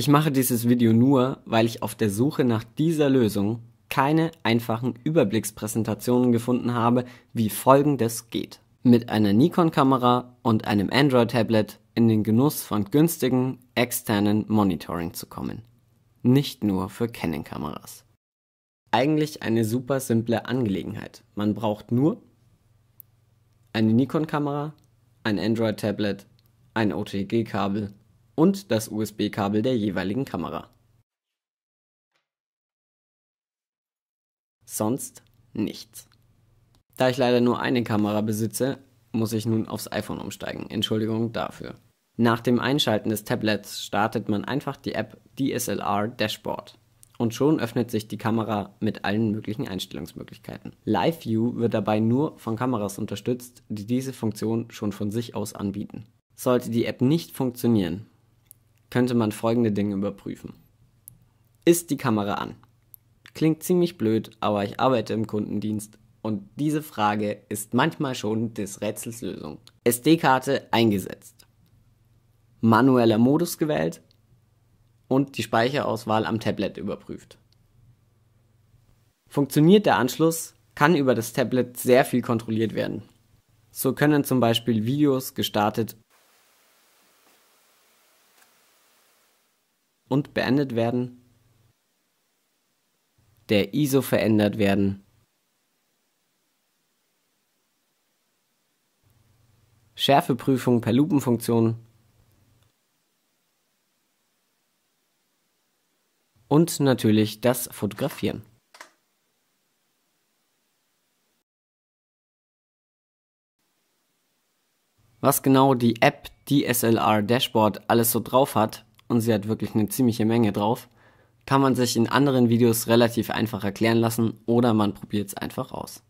Ich mache dieses Video nur, weil ich auf der Suche nach dieser Lösung keine einfachen Überblickspräsentationen gefunden habe, wie folgendes geht. Mit einer Nikon-Kamera und einem Android-Tablet in den Genuss von günstigen externen Monitoring zu kommen. Nicht nur für Canon-Kameras. Eigentlich eine super simple Angelegenheit. Man braucht nur eine Nikon-Kamera, ein Android-Tablet, ein OTG-Kabel und das USB-Kabel der jeweiligen Kamera. Sonst nichts. Da ich leider nur eine Kamera besitze, muss ich nun aufs iPhone umsteigen. Entschuldigung dafür. Nach dem Einschalten des Tablets startet man einfach die App DSLR Dashboard und schon öffnet sich die Kamera mit allen möglichen Einstellungsmöglichkeiten. Live View wird dabei nur von Kameras unterstützt, die diese Funktion schon von sich aus anbieten. Sollte die App nicht funktionieren, könnte man folgende Dinge überprüfen. Ist die Kamera an? Klingt ziemlich blöd, aber ich arbeite im Kundendienst und diese Frage ist manchmal schon des Rätsels Lösung. SD-Karte eingesetzt. Manueller Modus gewählt und die Speicherauswahl am Tablet überprüft. Funktioniert der Anschluss, kann über das Tablet sehr viel kontrolliert werden. So können zum Beispiel Videos gestartet und beendet werden, der ISO verändert werden. Schärfeprüfung per Lupenfunktion und natürlich das Fotografieren. Was genau die App DSLR Dashboard alles so drauf hat, und sie hat wirklich eine ziemliche Menge drauf, kann man sich in anderen Videos relativ einfach erklären lassen oder man probiert es einfach aus.